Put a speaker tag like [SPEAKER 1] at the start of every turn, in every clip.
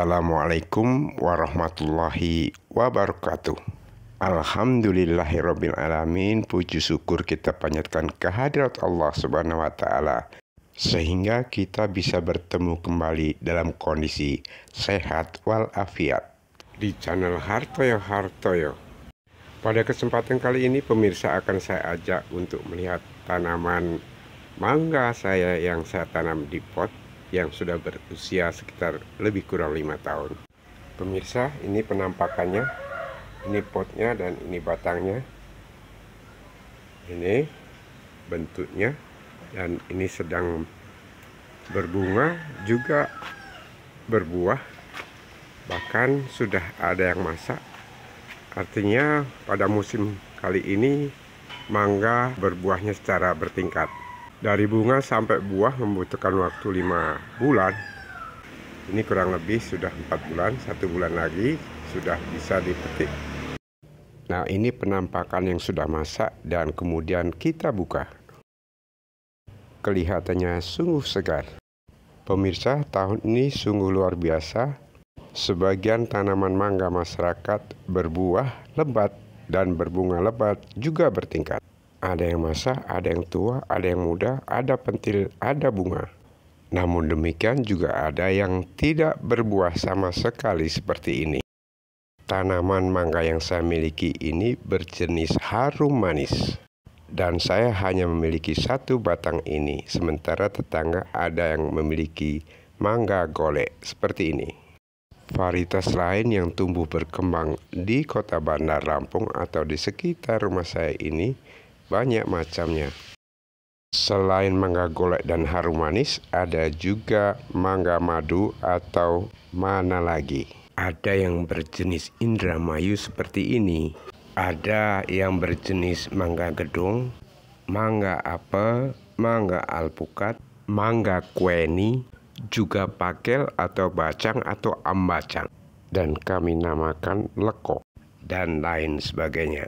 [SPEAKER 1] Assalamualaikum warahmatullahi wabarakatuh. Alhamdulillahirabbil alamin, puji syukur kita panjatkan kehadirat Allah Subhanahu wa taala sehingga kita bisa bertemu kembali dalam kondisi sehat walafiat di channel Hartoyo Hartoyo. Pada kesempatan kali ini pemirsa akan saya ajak untuk melihat tanaman mangga saya yang saya tanam di pot yang sudah berusia sekitar lebih kurang lima tahun. Pemirsa, ini penampakannya. Ini potnya dan ini batangnya. Ini bentuknya dan ini sedang berbunga juga berbuah bahkan sudah ada yang masak artinya pada musim kali ini mangga berbuahnya secara bertingkat dari bunga sampai buah membutuhkan waktu 5 bulan. Ini kurang lebih sudah 4 bulan, satu bulan lagi sudah bisa dipetik. Nah, ini penampakan yang sudah masak dan kemudian kita buka. Kelihatannya sungguh segar. Pemirsa, tahun ini sungguh luar biasa. Sebagian tanaman mangga masyarakat berbuah lebat dan berbunga lebat juga bertingkat ada yang masa, ada yang tua, ada yang muda, ada pentil, ada bunga. Namun demikian juga ada yang tidak berbuah sama sekali seperti ini. Tanaman mangga yang saya miliki ini berjenis harum manis. Dan saya hanya memiliki satu batang ini, sementara tetangga ada yang memiliki mangga golek seperti ini. Varietas lain yang tumbuh berkembang di kota Bandar Lampung atau di sekitar rumah saya ini banyak macamnya. Selain mangga golek dan harum manis, ada juga mangga madu atau mana lagi. Ada yang berjenis indramayu seperti ini. Ada yang berjenis mangga gedung, mangga apel, mangga alpukat, mangga kueni, juga pakel atau bacang atau ambacang. Dan kami namakan lekok dan lain sebagainya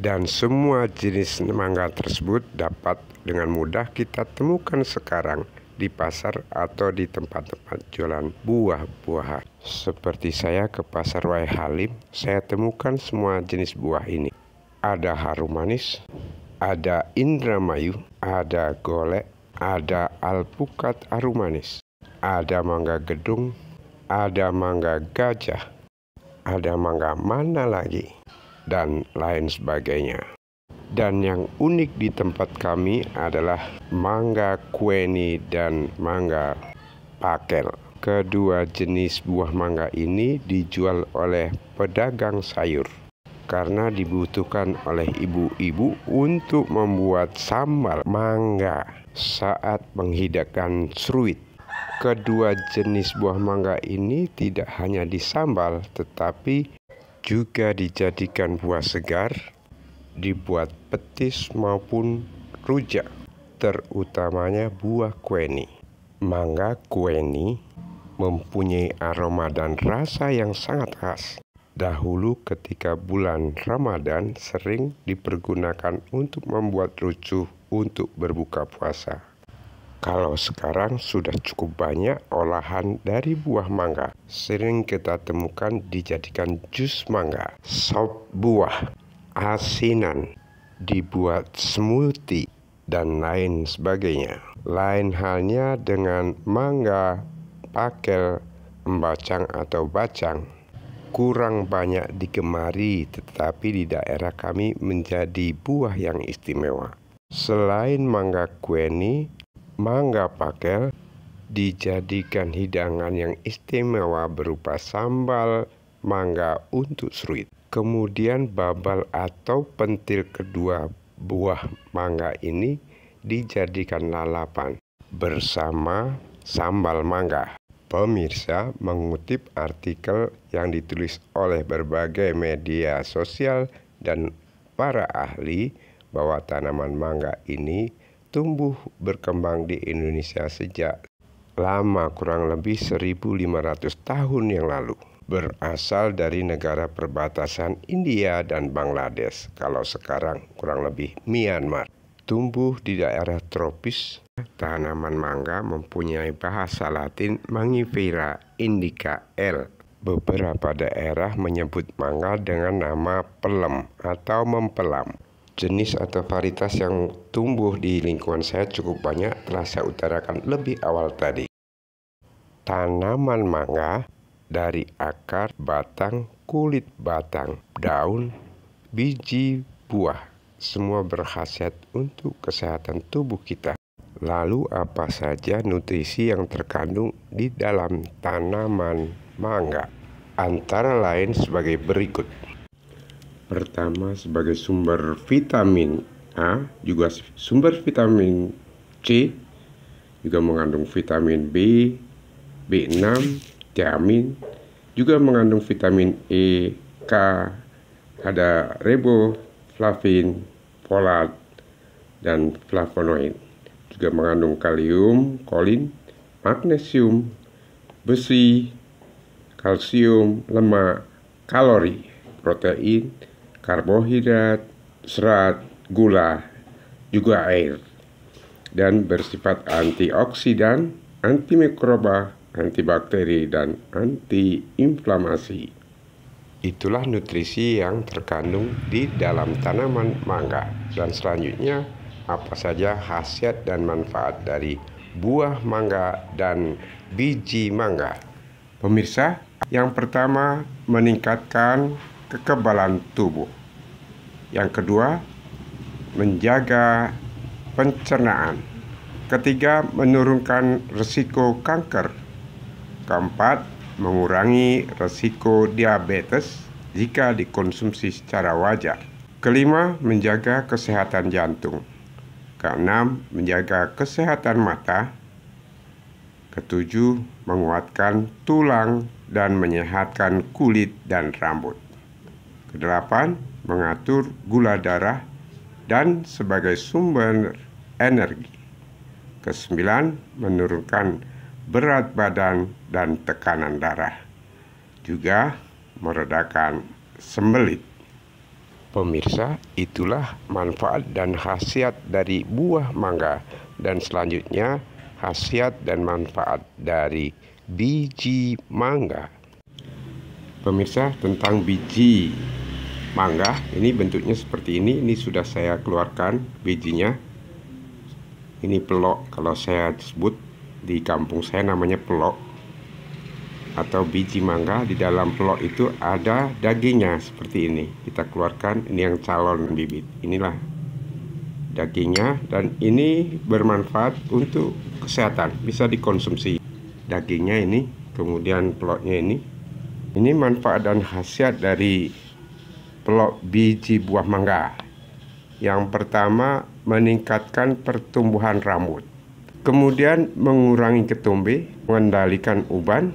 [SPEAKER 1] dan semua jenis mangga tersebut dapat dengan mudah kita temukan sekarang di pasar atau di tempat-tempat jualan buah-buahan. Seperti saya ke pasar Wai Halim, saya temukan semua jenis buah ini. Ada harum manis, ada indramayu, ada golek, ada alpukat harum manis, ada mangga gedung, ada mangga gajah, ada mangga mana lagi? dan lain sebagainya. Dan yang unik di tempat kami adalah mangga kueni dan mangga pakel. Kedua jenis buah mangga ini dijual oleh pedagang sayur karena dibutuhkan oleh ibu-ibu untuk membuat sambal mangga saat menghidangkan seruit. Kedua jenis buah mangga ini tidak hanya disambal, tetapi juga dijadikan buah segar, dibuat petis maupun rujak, terutamanya buah kueni. Mangga kueni mempunyai aroma dan rasa yang sangat khas. Dahulu ketika bulan Ramadan sering dipergunakan untuk membuat rucuh untuk berbuka puasa. Kalau sekarang sudah cukup banyak olahan dari buah mangga. Sering kita temukan dijadikan jus mangga, sop buah, asinan, dibuat smoothie, dan lain sebagainya. Lain halnya dengan mangga, pakel, embacang atau bacang. Kurang banyak digemari tetapi di daerah kami menjadi buah yang istimewa. Selain mangga kueni, mangga pakel dijadikan hidangan yang istimewa berupa sambal mangga untuk sruit. Kemudian babal atau pentil kedua buah mangga ini dijadikan lalapan bersama sambal mangga. Pemirsa mengutip artikel yang ditulis oleh berbagai media sosial dan para ahli bahwa tanaman mangga ini tumbuh berkembang di Indonesia sejak lama kurang lebih 1500 tahun yang lalu berasal dari negara perbatasan India dan Bangladesh kalau sekarang kurang lebih Myanmar tumbuh di daerah tropis tanaman mangga mempunyai bahasa latin Mangifera indica L beberapa daerah menyebut mangga dengan nama pelem atau mempelam Jenis atau varietas yang tumbuh di lingkungan saya cukup banyak telah saya utarakan lebih awal tadi. Tanaman mangga dari akar, batang, kulit batang, daun, biji, buah semua berkhasiat untuk kesehatan tubuh kita. Lalu apa saja nutrisi yang terkandung di dalam tanaman mangga? Antara lain sebagai berikut. Pertama sebagai sumber vitamin A, juga sumber vitamin C, juga mengandung vitamin B, B6, tiamin, juga mengandung vitamin E, K, ada riboflavin, folat, dan flavonoid. Juga mengandung kalium, kolin, magnesium, besi, kalsium, lemak, kalori, protein, karbohidrat, serat, gula, juga air. Dan bersifat antioksidan, antimikroba, antibakteri, dan antiinflamasi. Itulah nutrisi yang terkandung di dalam tanaman mangga. Dan selanjutnya, apa saja khasiat dan manfaat dari buah mangga dan biji mangga. Pemirsa, yang pertama meningkatkan kekebalan tubuh. Yang kedua, menjaga pencernaan. Ketiga, menurunkan risiko kanker. Keempat, mengurangi risiko diabetes jika dikonsumsi secara wajar. Kelima, menjaga kesehatan jantung. Keenam, menjaga kesehatan mata. Ketujuh, menguatkan tulang dan menyehatkan kulit dan rambut. Kedelapan, mengatur gula darah, dan sebagai sumber energi. Kesembilan, menurunkan berat badan dan tekanan darah. Juga meredakan sembelit. Pemirsa, itulah manfaat dan khasiat dari buah mangga dan selanjutnya khasiat dan manfaat dari biji mangga. Pemirsa, tentang biji mangga ini bentuknya seperti ini ini sudah saya keluarkan bijinya ini pelok kalau saya sebut di kampung saya namanya pelok atau biji mangga di dalam pelok itu ada dagingnya seperti ini kita keluarkan ini yang calon bibit inilah dagingnya dan ini bermanfaat untuk kesehatan bisa dikonsumsi dagingnya ini kemudian peloknya ini ini manfaat dan khasiat dari pelok biji buah mangga. Yang pertama, meningkatkan pertumbuhan rambut. Kemudian mengurangi ketombe, mengendalikan uban,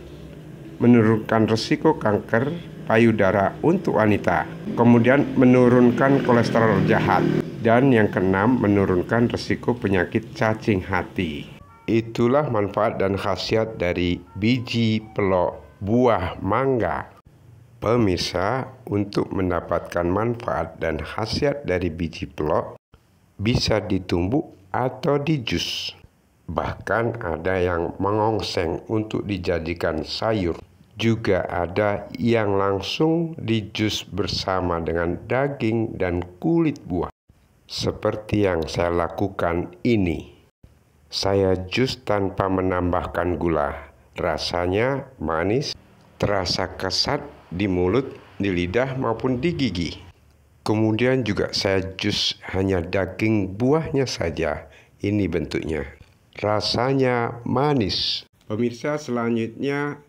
[SPEAKER 1] menurunkan resiko kanker payudara untuk wanita. Kemudian menurunkan kolesterol jahat. Dan yang keenam, menurunkan resiko penyakit cacing hati. Itulah manfaat dan khasiat dari biji pelok buah mangga. Pemirsa, untuk mendapatkan manfaat dan khasiat dari biji pelok, bisa ditumbuk atau dijus. Bahkan ada yang mengongseng untuk dijadikan sayur. Juga ada yang langsung dijus bersama dengan daging dan kulit buah. Seperti yang saya lakukan ini. Saya jus tanpa menambahkan gula. Rasanya manis, terasa kesat di mulut, di lidah maupun di gigi. Kemudian juga saya jus hanya daging buahnya saja. Ini bentuknya. Rasanya manis. Pemirsa selanjutnya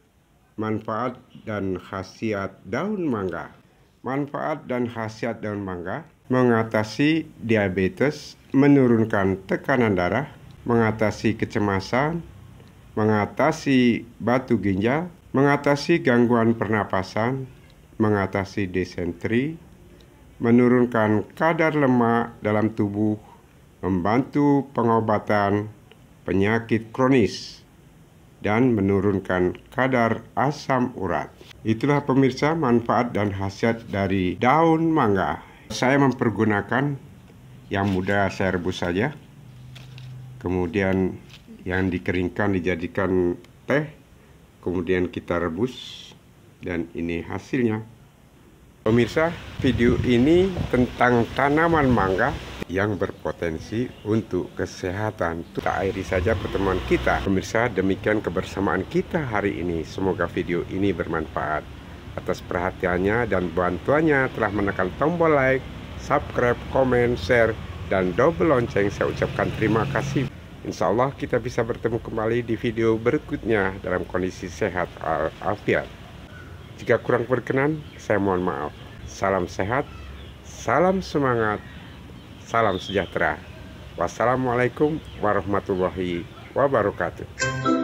[SPEAKER 1] manfaat dan khasiat daun mangga. Manfaat dan khasiat daun mangga mengatasi diabetes, menurunkan tekanan darah, mengatasi kecemasan, mengatasi batu ginjal, mengatasi gangguan pernapasan, mengatasi desentri, menurunkan kadar lemak dalam tubuh, membantu pengobatan penyakit kronis, dan menurunkan kadar asam urat. Itulah pemirsa manfaat dan khasiat dari daun mangga. Saya mempergunakan yang mudah saya rebus saja. Kemudian yang dikeringkan dijadikan teh kemudian kita rebus dan ini hasilnya pemirsa video ini tentang tanaman mangga yang berpotensi untuk kesehatan kita airi saja pertemuan kita pemirsa demikian kebersamaan kita hari ini semoga video ini bermanfaat atas perhatiannya dan bantuannya telah menekan tombol like subscribe, komen, share dan double lonceng saya ucapkan terima kasih Insya Allah kita bisa bertemu kembali di video berikutnya dalam kondisi sehat Alfian. Jika kurang berkenan, saya mohon maaf. Salam sehat, salam semangat, salam sejahtera. Wassalamualaikum warahmatullahi wabarakatuh.